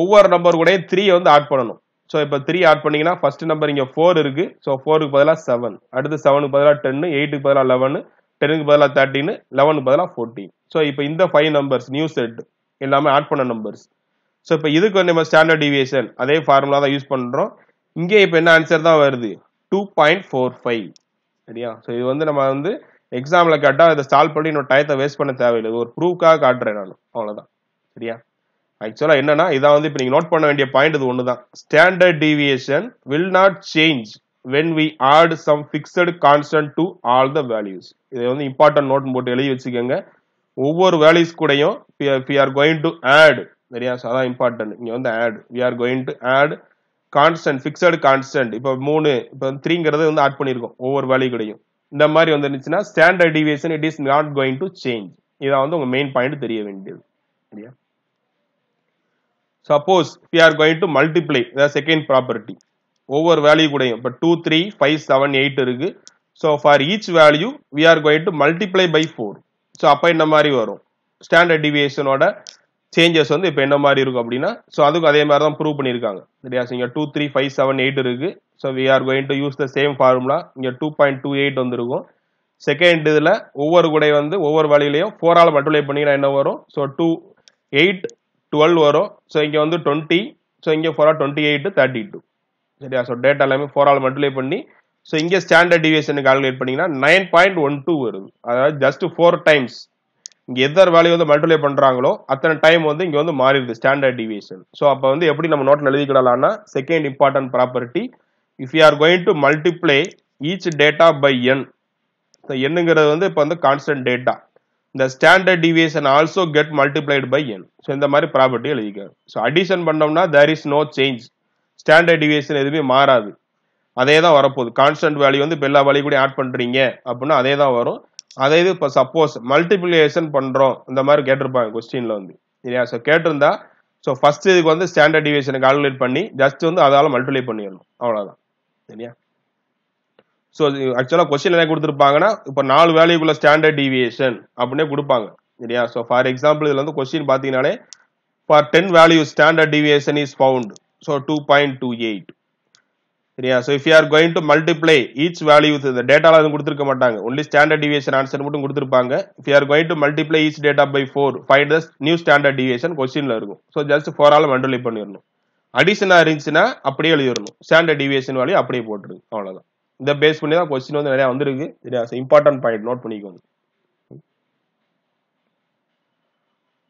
ஒவ்வொரு நம்பர் கூட த்ரீ வந்து ஆட் பண்ணணும் ஸோ இப்போ த்ரீ ஆட் பண்ணீங்கன்னா ஃபர்ஸ்ட் நம்பர் இங்கே ஃபோர் இருக்கு ஸோ ஃபோருக்கு பதிலாக செவன் அடுத்து செவனுக்கு பதிலாக டென்னு எயிட்டுக்கு பதிலாக லெவனு டென்னுக்கு பதிலாக தேர்ட்டின்னு லெவனுக்கு பதிலாக ஃபோர்டீன் ஸோ இப்போ இந்த ஃபைவ் நம்பர்ஸ் நியூ செட் எல்லாமே ஆட் பண்ண நம்பர்ஸ் ஸோ இப்போ இதுக்கு வந்து நம்ம ஸ்டாண்டர்ட் டிவியேஷன் அதே ஃபார்முலா தான் யூஸ் பண்ணுறோம் இங்கே இப்போ என்ன ஆன்சர் தான் வருது டூ பாயிண்ட் ஃபோர் ஃபைவ் சரியா ஸோ இது வந்து நம்ம வந்து எக்ஸாமில் கேட்டால் இதை சால்வ் பண்ணி இன்னொரு டயத்தை வேஸ்ட் பண்ண தேவையில்லை ஒரு ப்ரூஃப்காக காட்டுறேன் நான் அவ்வளோதான் சரியா ஆக்சுவலாக என்னன்னா இதான் வந்து இப்போ நீங்கள் நோட் பண்ண வேண்டிய பாயிண்ட் இது ஒன்று தான் standard deviation will not change when we add some fixed constant to all the values இதை வந்து இம்பார்ட்டன்ட் நோட் போட்டு எழுதி வச்சுக்கோங்க ஒவ்வொரு வேல்யூஸ் கூடயும் we are going to add சரியா அதான் இம்பார்ட்டன்ட் இங்கே வந்து add we are going to add constant fixed constant இப்போ மூணு இப்போ த்ரீங்கிறத வந்து ஆட் பண்ணியிருக்கோம் ஒவ்வொரு வேல்யூ கூடயும் இந்த மாதிரி வந்துருந்துச்சுன்னா standard deviation it is not going to change இதான் வந்து உங்கள் மெயின் பாயிண்ட் தெரிய வேண்டியது சரியா suppose we are going to multiply second property ஒவ்வொரு வேல்யூ கூடயும் இப்போ two three five seven eight இருக்கு so for each value we are going to multiply by four so அப்போ என்ன மாதிரி வரும் ஸ்டாண்டர்ட் டிவியேஷனோட சேஞ்சஸ் வந்து இப்போ என்ன மாதிரி இருக்கும் அப்படின்னா ஸோ அதுக்கும் அதே மாதிரி தான் ப்ரூவ் பண்ணியிருக்காங்க சரியா ஸோ இங்கே two three five seven eight இருக்கு so we are going to use the same formula இங்கே டூ பாயிண்ட் டூ எயிட் வந்துருக்கும் செகண்ட் இதில் ஒவ்வொரு கூடையும் வந்து ஒவ்வொரு வேலையிலையும் ஃபோரால் மல்டிப்ளை பண்ணிங்கன்னா என்ன வரும் ஸோ டூ எயிட் டுவெல் வரும் ஸோ இங்கே வந்து டுவெண்ட்டி ஸோ இங்கே ஃபோராக டுவெண்ட்டி எயிட் தேர்ட்டி டூ சரியா ஸோ டேட்டா எல்லாமே ஃபோர் ஆல் மல்டிப்ளை பண்ணி ஸோ இங்கே ஸ்டாண்டர்ட் டிவியேஷன் கால்குலேட் பண்ணிங்கன்னா நைன் பாயிண்ட் ஒன் டூ வருது அதாவது ஜஸ்ட் ஃபோர் டைம்ஸ் இங்கே எந்த வேல்யூ வந்து மல்டிப்ளை பண்ணுறாங்களோ அத்தனை டைம் வந்து இங்கே வந்து மாறிடுது ஸ்டாண்டர்ட் டிவியேஷன் ஸோ அப்போ வந்து எப்படி நம்ம நோட்டில் எழுதிக்கிடலாம்னா second important property if you are going to multiply each data by n so என்னங்கிறது வந்து இப்போ வந்து கான்ஸ்டன்ட் டேட்டா இந்த standard deviation also get multiplied by n so இந்த மாதிரி ப்ராப்பர்ட்டி எழுதிக்கிறேன் ஸோ அடிஷன் பண்ணோம்னா there is no change standard deviation எதுவுமே மாறாது அதே தான் வரப்போகுது கான்ஸ்டன்ட் வேல்யூ வந்து இப்போ எல்லா வேலையும் கூட ஆட் பண்ணுறீங்க அப்படின்னா அதே தான் வரும் அதே இது இப்போ சப்போஸ் மல்டிபிளேஷன் பண்ணுறோம் இந்த மாதிரி கேட்டிருப்பாங்க கொஸ்டினில் வந்து இல்லையா ஸோ கேட்டிருந்தா ஸோ ஃபர்ஸ்ட் இதுக்கு வந்து ஸ்டாண்டர்ட் டிவியேஷனை கால்குலேட் பண்ணி ஜஸ்ட் வந்து அதால் மல்டிப்ளை பண்ணிடணும் அவ்வளோதான் சரியா ஸோ ஆக்சுவலாக கொஸ்டின் என்ன கொடுத்துருப்பாங்கன்னா இப்போ நாலு வேல்யூக்குள்ள ஸ்டாண்டர்ட் டிவியேஷன் அப்படின்னே கொடுப்பாங்க சரியா ஸோ ஃபார் எக்ஸாம்பிள் இதில் வந்து கொஸ்டின் பார்த்தீங்கன்னாலே for ten value standard deviation is found so 2.28 சரியா so if you are going to multiply each value with இந்த டேட்டாலாம் எதுவும் கொடுத்துருக்க மாட்டாங்க ஒன்லி ஸ்டாண்டர்ட் டிவியேஷன் ஆன்சர் மட்டும் கொடுத்துருப்பாங்க if you are going to multiply each data by four find the new standard deviation கொஸ்டினில் இருக்கும் ஸோ ஜஸ்ட் ஃபோரால் மல்டிப்ளை பண்ணிடணும் அடிஷனாக இருந்துச்சுன்னா அப்படியே எழுதிடணும் ஸ்டாண்டர்ட் டிவியேஷன் வேல்யூ அப்படியே போட்டுருக்கு அவ்வளோதான் இந்த பேஸ் பண்ணி தான் கொஸ்டின் வந்து நிறையா வந்திருக்கு சரியா இம்பார்ட்டன்ட் பாயிண்ட் நோட் பண்ணிக்கோங்க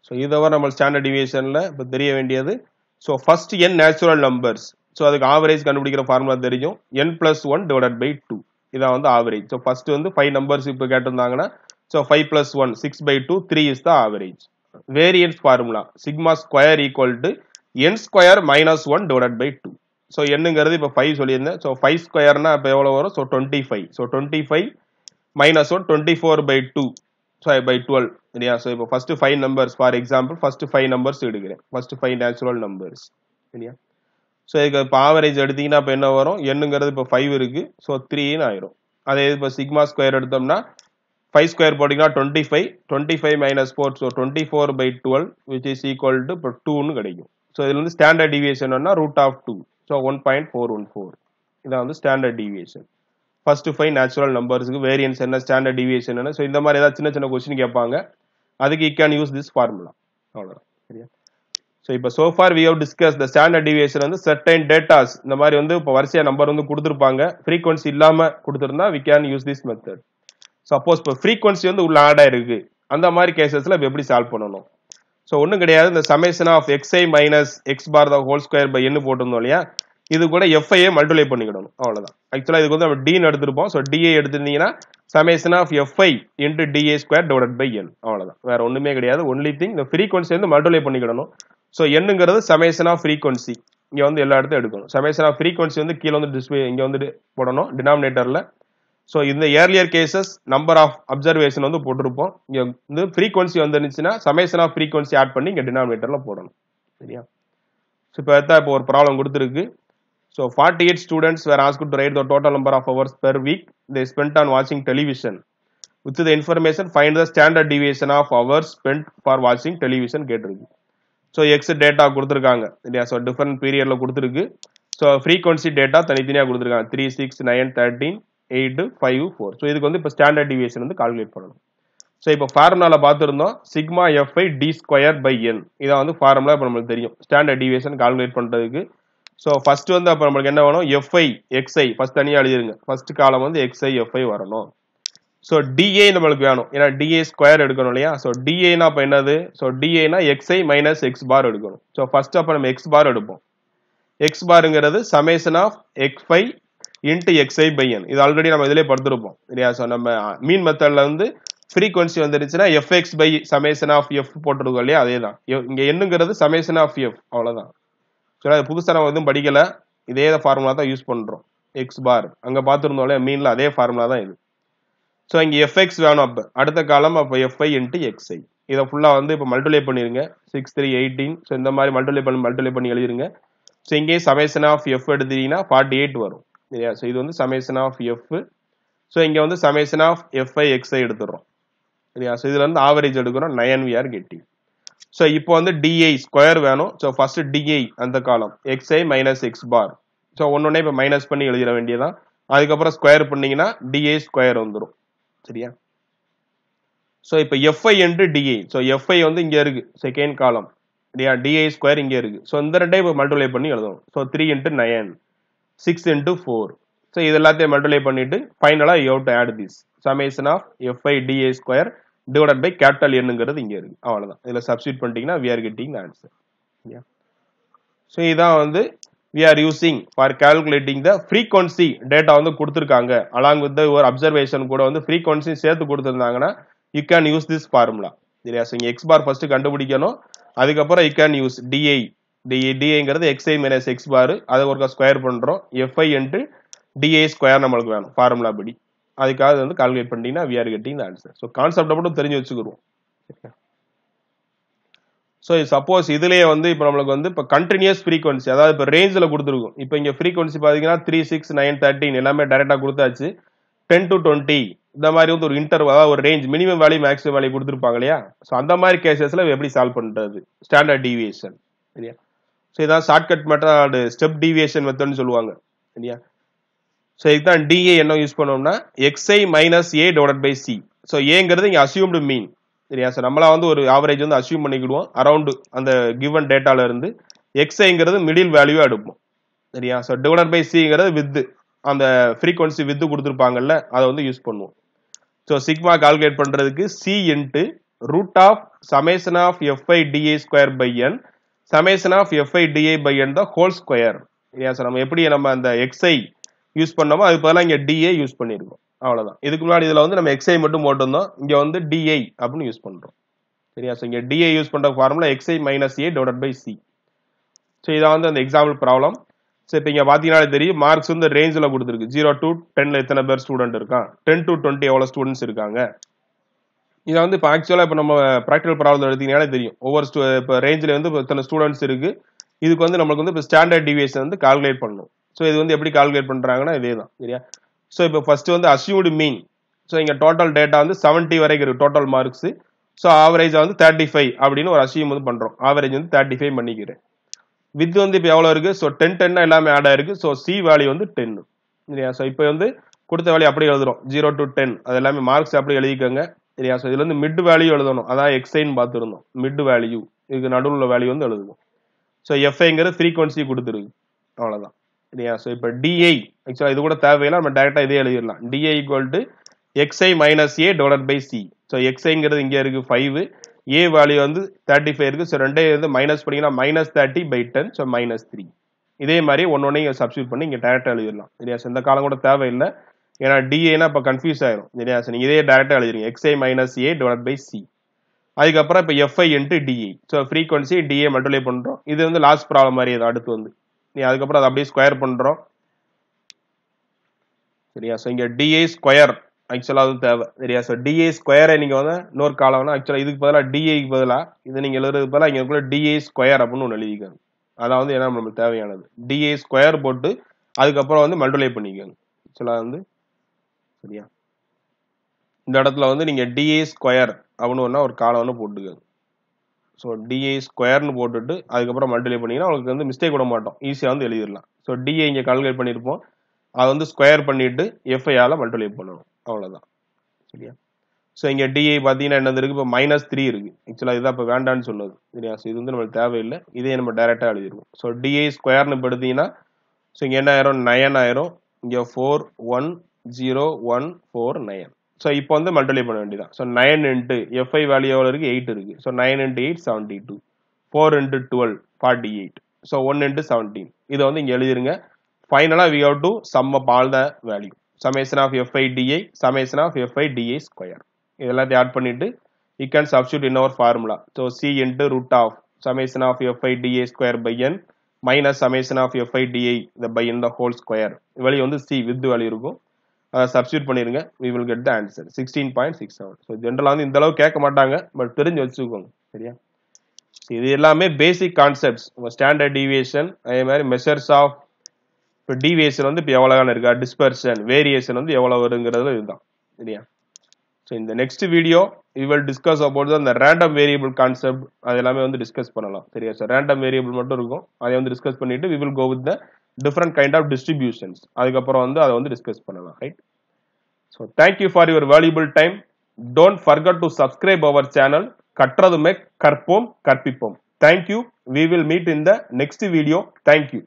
ஸோ இதோட நம்ம ஸ்டாண்டர்ட் டிவியேஷனில் இப்போ தெரிய வேண்டியது so first n natural numbers so அதுக்கு ஆவரேஜ் கண்டுபிடிக்கிற ஃபார்முலா தெரியும் n plus one divide by two இதான் வந்து ஆவரேஜ் ஸோ ஃபர்ஸ்ட் வந்து ஃபைவ் நம்பர்ஸ் இப்போ கேட்டிருந்தாங்கன்னா so five plus one six by two three is the average variance formula sigma square equal to n square minus one divide by two so என்னங்கிறது இப்போ five சொல்லியிருந்தேன் so five ஸ்கொயர்னா இப்போ எவ்வளோ வரும் so twenty five so twenty five minus one twenty four by two so by twelve இல்லையா so இப்போ first five numbers for example first five numbers எடுக்கிறேன் first five natural numbers இல்லையா so இதுக்கு இப்போ average எடுத்தீங்கன்னா இப்போ என்ன வரும் என்னங்கிறது இப்போ ஃபைவ் இருக்கு ஸோ த்ரீன்னு ஆயிரும் அதே இப்போ சிக்மா ஸ்கொயர் எடுத்தோம்னா ஃபைவ் ஸ்கொயர் போட்டிங்கன்னா twenty five twenty five minus four so twenty four by twelve which is equal to இப்போ டூன்னு கிடைக்கும் ஸோ இதில் வந்து standard deviation root of two so one point four one four இதான் வந்து standard deviation first five natural நம்பர்ஸுக்கு variance என்ன standard deviation என்ன ஸோ இந்த மாதிரி ஏதாவது சின்ன சின்ன கொஸ்டின் கேட்பாங்க அதுக்கு you can use this formula அவ்வளோதான் சரியா ஸோ இப்போ so far we have discuss the standard deviation வந்து சர்டைன் டேட்டாஸ் இந்த மாதிரி வந்து இப்போ வரிசையாக நம்பர் வந்து கொடுத்துருப்பாங்க ஃப்ரீக்வன்சி இல்லாமல் கொடுத்துருந்தா we can use this method suppose இப்போ ஃப்ரீக்வன்சி வந்து உள்ள ஆட் ஆயிருக்கு அந்த மாதிரி கேசஸில் இப்போ எப்படி சால்வ் பண்ணணும் ஸோ ஒன்றும் கிடையாது இந்த summation of x i minus x bar the whole square by என்ன போட்டிருந்தோம் இல்லையா இது கூட எஃப்ஐஏ மல்டிப்ளை பண்ணிக்கிடணும் அவ்வளோதான் ஆக்சுவலாக இதுக்கு வந்து நம்ம டின்னு எடுத்திருப்போம் ஸோ டிஏ எடுத்திருந்தீங்கன்னா summation of f i into d i square divide by n அவ்வளோதான் வேற ஒன்றுமே கிடையாது ஒன்லி திங் இந்த ஃப்ரீக்வன்சி வந்து மல்டிப்ளை பண்ணிக்கிடணும் ஸோ என்னங்கிறது சமேஷன் ஆஃப் ஃப்ரீக்வன்சி இங்கே வந்து எல்லா இடத்தையும் எடுக்கணும் சமேஷன் ஆஃப் ஃப்ரீக்வன்சி வந்து கீழே வந்து டிஸ்பிளே இங்கே வந்து போடணும் டினாமினேட்டரில் ஸோ இந்த earlier cases number of observation வந்து போட்டிருப்போம் இங்கே வந்து ஃப்ரீக்வன்சி வந்துருந்துச்சுன்னா சமேஷன் ஆஃப் ஃப்ரீக்வன்சி ஆட் பண்ணி இங்கே டினாமினேட்டரில் போடணும் சரியா ஸோ இப்போ எடுத்தா இப்போ ஒரு ப்ராப்ளம் கொடுத்துருக்கு So 48 students were asked to write the total number of hours per week they spent on watching television. With the information, find the standard deviation of hours spent for watching television கேட்டிருக்கு so x data கொடுத்துருக்காங்க இல்லையா so different பீரியடில் கொடுத்துருக்கு so frequency data தனித்தனியாக கொடுத்துருக்காங்க three six nine thirteen eight five four so இதுக்கு வந்து இப்போ ஸ்டாண்டர்ட் டிவியேஷன் வந்து கால்குலேட் பண்ணணும் ஸோ இப்போ ஃபார்முலால பார்த்துருந்தோம் sigma f i d square by n இதான் வந்து ஃபார்முலா இப்போ நம்மளுக்கு தெரியும் ஸ்டாண்டர்ட் டிவியேஷன் கால்குலேட் பண்ணுறதுக்கு ஸோ ஃபர்ஸ்ட் வந்து அப்போ நம்மளுக்கு என்ன வேணும் எஃப்ஐ எக்ஸ்ஐ ஃபர்ஸ்ட் தனியாக எழுதிருங்க ஃபர்ஸ்ட் காலம் வந்து எக்ஸ்ஐ எஃப்ஐ வரணும் ஸோ டிஏ நம்மளுக்கு வேணும் ஏன்னா டிஏ ஸ்கொயர் எடுக்கணும் இல்லையா ஸோ டிஏனா அப்போ என்னது ஸோ டிஏனா எக்ஸ்ஐ மைனஸ் எக்ஸ் பார் எடுக்கணும் ஸோ ஃபர்ஸ்ட் அப்போ நம்ம எக்ஸ் பார் எடுப்போம் எக்ஸ் பாருங்கிறது summation of x f into x i பையன் இது ஆல்ரெடி நம்ம இதிலே படுத்துருப்போம் இல்லையா ஸோ நம்ம மீன் மெத்தடில் வந்து ஃப்ரீக்வன்சி வந்துருச்சுன்னா x by summation of f போட்டிருக்கோம் இல்லையா அதே தான் இங்கே என்னங்கிறது சமேஷன் ஆஃப் எஃப் அவ்வளோதான் ஆக்சுவலாக அது புதுசாக நம்ம எதுவும் படிக்கலை இதே ஃபார்முலா தான் யூஸ் பண்ணுறோம் எக்ஸ் பார் அங்கே பார்த்துருந்தோம்ல மீனில் அதே ஃபார்முலா தான் இது ஸோ இங்கே எஃப்எக்ஸ் வேணும் அப்போ அடுத்த காலம் அப்போ எஃப்ஐ இன்ட்டு எக்ஸ்ஐ இதை ஃபுல்லாக வந்து இப்போ மல்டிப்ளை பண்ணிடுங்க சிக்ஸ் த்ரீ எயிட்டீன் ஸோ இந்த மாதிரி மல்டிப்ளை பண்ணி மல்டிப்ளை பண்ணி எழுதிருங்க ஸோ இங்கேயே சமேசன் ஆஃப் எஃப் எடுத்தீங்கன்னா ஃபார்ட்டி எயிட் வரும் இல்லையா ஸோ இது வந்து சமேசன் ஆஃப் எஃப் ஸோ இங்கே வந்து சமேசன் ஆஃப் எஃப்ஐ எக்ஸ்ஐ எடுத்துடுறோம் இல்லையா ஸோ இதில் வந்து ஆவரேஜ் எடுக்கிறோம் nine we are getting so இப்போ வந்து டிஐ ஸ்கொயர் வேணும் ஸோ ஃபர்ஸ்ட் டிஐ அந்த column x i minus x bar so ஒன்னொன்னே இப்போ மைனஸ் பண்ணி எழுதிட வேண்டியதான் அதுக்கப்புறம் ஸ்கொயர் பண்ணீங்கன்னா டிஏ ஸ்கொயர் வந்துடும் சரியா ஸோ இப்போ எஃப்ஐ என்று டிஏ ஸோ எஃப்ஐ வந்து இங்கே இருக்கு செகண்ட் காலம் இல்லையா டிஐ ஸ்கொயர் இங்கே இருக்கு ஸோ இந்த ரெண்டே இப்போ மல்டிப்ளை பண்ணி எழுதணும் so three into nine six into four so இது எல்லாத்தையும் மல்டிப்ளை பண்ணிட்டு ஃபைனலாக you have to add this summation of f i DA square divide by capital என்னுங்கிறது இங்கே இருக்குது அவ்வளோதான் இதில் சப்ஸ்டியூட் பண்ணிட்டீங்கன்னா we are getting answer so இதான் வந்து we are using for calculating the frequency data வந்து கொடுத்துருக்காங்க அலாங் வித் ஒரு அப்சர்வேஷன் கூட வந்து ஃப்ரீக்வன்சி சேர்த்து கொடுத்துருந்தாங்கன்னா you can use this formula இல்லையா ஸோ இங்கே எக்ஸ் பார் ஃபஸ்ட்டு கண்டுபிடிக்கணும் அதுக்கப்புறம் you can use d i d i டிஏங்கிறது எக்ஸ்ஐ மைனஸ் எக்ஸ் பார் அதை ஒருக்கா ஸ்கொயர் பண்ணுறோம் எஃப்ஐ என்று டிஐ ஸ்கொயர் நம்மளுக்கு வேணும் ஃபார்முலா படி அதுக்காக வந்து கால்குலேட் பண்ணிட்டீங்கன்னா விஆர் கெட்டிங் ஆன்சர் ஸோ கான்செப்டை மட்டும் தெரிஞ்சு வச்சுக்கிடுவோம் ஸோ சப்போஸ் இதுலேயே வந்து இப்போ நம்மளுக்கு வந்து இப்போ கண்டினியூஸ் ஃப்ரீக்வன்சி அதாவது இப்போ ரேஞ்சில் கொடுத்துருக்கும் இப்போ இங்கே ஃப்ரீக்வன்சி பார்த்தீங்கன்னா த்ரீ சிக்ஸ் நைன் தேர்ட்டின் எல்லாமே டேரெக்டாக கொடுத்தாச்சு டென் டு டுவெண்ட்டி இந்த மாதிரி வந்து ஒரு இன்டர் அதாவது ஒரு range minimum value maximum value கொடுத்துருப்பாங்க இல்லையா ஸோ அந்த மாதிரி கேசஸில் எப்படி சால்வ் பண்ணுறது ஸ்டாண்டர்ட் டிவியேஷன் சரியா ஸோ இதான் ஷார்ட்கட் மெத்தட் ஸ்டெப் டிவியேஷன் மெத்தட்னு சொல்லுவாங்க சரியா ஸோ இதுக்கு தான் டிஏ என்ன யூஸ் பண்ணோம்னா x i minus A divide by C so ஏங்கிறது இங்கே அசியூம்டு மீன் சரியா ஸோ நம்மளா வந்து ஒரு ஆவரேஜ் வந்து அசியூம் பண்ணிக்கிடுவோம் அரௌண்டு அந்த கிவன் டேட்டால இருந்து எக்ஸ்ஐங்கிறது மிடில் வேல்யூவாக எடுப்போம் சரியா ஸோ டிவைட் பை சிங்கிறது வித்து அந்த ஃப்ரீக்வன்சி வித்து கொடுத்துருப்பாங்கல்ல அதை வந்து யூஸ் பண்ணுவோம் ஸோ சிக்மா கால்குலேட் பண்ணுறதுக்கு C into root of summation of f i DA square by n summation of f i d i by n தான் ஹோல் ஸ்கொயர் சரியா சார் நம்ம எப்படி நம்ம அந்த எக்ஸ்ஐ யூஸ் பண்ணோமோ அதுக்கு பதிலாக இங்கே டிஏ யூஸ் பண்ணியிருக்கோம் அவ்வளோதான் இதுக்கு முன்னாடி இதில் வந்து நம்ம எக்ஸ்ஐ மட்டும் போட்டிருந்தோம் இங்கே வந்து டிஐ அப்படின்னு யூஸ் பண்ணுறோம் சரியா ஸோ இங்கே டிஏ யூஸ் பண்ணுற formula x i minus A divide by C so இதான் வந்து அந்த எக்ஸாம்பிள் ப்ராப்ளம் ஸோ இப்போ இங்கே பார்த்தீங்கன்னா தெரியும் மார்க்ஸ் வந்து ரேஞ்சில் கொடுத்துருக்கு ஜீரோ டு டென்ல எத்தனை பேர் ஸ்டூடெண்ட் இருக்கான் டென் டு டுவெண்ட்டி எவ்வளோ ஸ்டூடெண்ட்ஸ் இருக்காங்க இதை வந்து இப்போ ஆக்சுவலாக இப்போ நம்ம ப்ராக்டிகல் ப்ராப்ளம் எடுத்தீங்கனாலே தெரியும் ஒவ்வொரு ஸ்டூ இப்போ ரேஞ்சில் வந்து இப்போ இத்தனை ஸ்டூடெண்ட்ஸ் இருக்குது இதுக்கு வந்து நம்மளுக்கு வந்து இப்போ ஸ்டாண்டர்ட் டிவியேஷன் வந்து கால்குலேட் பண்ணணும் ஸோ இது வந்து எப்படி கால்குலேட் பண்ணுறாங்கன்னா இதே தான் சரியா ஸோ இப்போ ஃபஸ்ட்டு வந்து அசியூடு மீன் ஸோ இங்கே டோட்டல் டேட்டா வந்து செவன்ட்டி வரைக்கும் இருக்குது டோட்டல் மார்க்ஸு ஸோ ஆவரேஜாக வந்து தேர்ட்டி ஃபைவ் அப்படின்னு ஒரு அசியூம் வந்து பண்ணுறோம் ஆவரேஜ் வந்து தேர்ட்டி ஃபைவ் பண்ணிக்கிறேன் வித் வந்து இப்போ எவ்வளோ இருக்குது ஸோ டென் டென்னாக எல்லாமே ஆட் ஆயிருக்கு ஸோ சி வேல்யூ வந்து டென்னு சரியா ஸோ இப்போ வந்து கொடுத்த வேலையை அப்படியே எழுதுறோம் ஜீரோ டு டென் அது எல்லாமே மார்க்ஸ் அப்படி எழுதிக்கோங்க சரியா ஸோ இதில் வந்து மிட் வேல்யூ எழுதணும் அதான் எக்ஸைன்னு பார்த்துருந்தோம் மிட் வேல்யூ இதுக்கு நடுவில் வேல்யூ வந்து எழுதுவோம் ஸோ எஃப்ஐங்கிற ஃப்ரீக்வன்சி கொடுத்துருக்கு அவ்வளோதான் சரியா ஸோ இப்போ டிஐ ஆக்சுவலாக இது கூட தேவையில்லை நம்ம டேரெக்டாக இதே எழுதிடலாம் d i equal to x i minus A divide by C so எக்ஸ்ஐங்கிறது இங்கே இருக்குது ஃபைவ் ஏ வேல்யூ வந்து தேர்ட்டி ஃபைவ் இருக்குது ஸோ ரெண்டே இருந்து மைனஸ் பண்ணிங்கன்னா minus thirty by ten so minus three இதே மாதிரி ஒன்று இங்கே சப்ஸ்டியூட் பண்ணி இங்கே டேரெக்டாக எழுதிடலாம் சரியா ஸோ இந்த காலம் கூட தேவையில்லை ஏன்னா டிஏனா இப்போ கன்ஃபியூஸ் ஆயிரும் சரியா ஸோ நீங்கள் இதே டேரெக்டாக எழுதிருங்க x i minus A divide by c அதுக்கப்புறம் இப்போ f i into d a so frequency d a multiply பண்ணுறோம் இது வந்து லாஸ்ட் ப்ராப்ளம் மாதிரி அடுத்து வந்து நீ அதுக்கப்புறம் அதை அப்படியே ஸ்கொயர் பண்ணுறோம் சரியா ஸோ இங்கே டிஏ ஸ்கொயர் ஆக்சுவலாக அதுவும் தேவை சரியா ஸோ டிஏ ஸ்கொயரை நீங்கள் வந்து இன்னொரு காலம்னா ஆக்சுவலாக இதுக்கு பதிலாக டிஏக்கு பதிலாக இது நீங்கள் எழுதுறது பதிலாக இங்கே கூட டிஏ ஸ்கொயர் அப்படின்னு ஒன்று எழுதிக்கணும் அதாவது என்ன நம்மளுக்கு தேவையானது டிஏ ஸ்கொயர் போட்டு அதுக்கப்புறம் வந்து மல்டிப்ளை பண்ணிக்கணும் ஆக்சுவலாக வந்து சரியா இந்த இடத்துல வந்து நீங்கள் டிஏ ஸ்கொயர் அப்படின்னு ஒன்றா ஒரு காலம் ஒன்று போட்டுக்கோங்க ஸோ டிஏ ஸ்கொயர்னு போட்டுட்டு அதுக்கப்புறம் மல்டிலே பண்ணிங்கன்னா உங்களுக்கு வந்து மிஸ்டேக் விட மாட்டோம் ஈஸியாக வந்து எழுதிடலாம் ஸோ டிஏ இங்கே கால்குலேட் பண்ணியிருப்போம் அதை வந்து ஸ்கொயர் பண்ணிவிட்டு எஃப்ஐஆரில் மல்டிலே பண்ணணும் அவ்வளோதான் சரியா ஸோ இங்கே டிஐ பார்த்தீங்கன்னா என்னது இருக்குது இப்போ மைனஸ் த்ரீ இருக்குது ஆக்சுவலாக இதுதான் இப்போ வேண்டான்னு சொன்னது சரியா ஸோ இது வந்து நம்மளுக்கு தேவையில்லை இதே நம்ம டேரெக்டாக எழுதிடுவோம் ஸோ டிஐ ஸ்கொயர்னு படுத்திங்கன்னா ஸோ இங்கே என்ன ஆயிரும் நயன் ஆயிரும் இங்கே four one zero one four nine so இப்போ வந்து மல்டிப்ளை பண்ண வேண்டியதான் so nine into f i value எவ்வளோ இருக்குது எயிட் இருக்குது so nine into eight seventy two four into twelve forty eight so one into seventeen இதை வந்து இங்கே எழுதிருங்க ஃபைனலாக we have to sum up all the value summation of f i d i summation of f i d i square இதெல்லாத்தையும் add பண்ணிவிட்டு I can substitute in our formula so c into root of summation of f i DA square by n minus summation of f i d i the by the whole square square. வந்து வந்து with value இருக்கும் substitute பண்ணிருங்க we will get the answer sixteen point six seven so ஜென்ரலாக வந்து இந்த அளவு கேட்க மாட்டாங்க பட் தெரிஞ்சு வச்சுக்கோங்க சரியா இது எல்லாமே பேசிக் கான்செப்ட்ஸ் ஸ்டாண்டர்ட் டீவியேஷன் அதே மாதிரி மெஷர்ஸ் ஆஃப் இப்போ டீவியேஷன் வந்து இப்போ எவ்வளோதான இருக்கா டிஸ்பர்ஷன் வேரியேஷன் வந்து எவ்வளோ வருங்கிறது இதுதான் சரியா ஸோ இந்த next video we will discuss about அந்த ரேண்டம் வேரியபிள் கான்செப்ட் அது எல்லாமே வந்து டிஸ்கஸ் பண்ணலாம் சரியா சார் ரேண்டம் வேரியபிள் மட்டும் இருக்கும் அதை வந்து டிஸ்கஸ் பண்ணிட்டு we will go with the different kind of distributions அதுக்கப்புறம் வந்து அதை வந்து டிஸ்கஸ் பண்ணலாம் right so thank you for your valuable time don't forget to subscribe our channel கற்றதுமே கற்போம் கற்பிப்போம் thank you we will meet in the next video thank you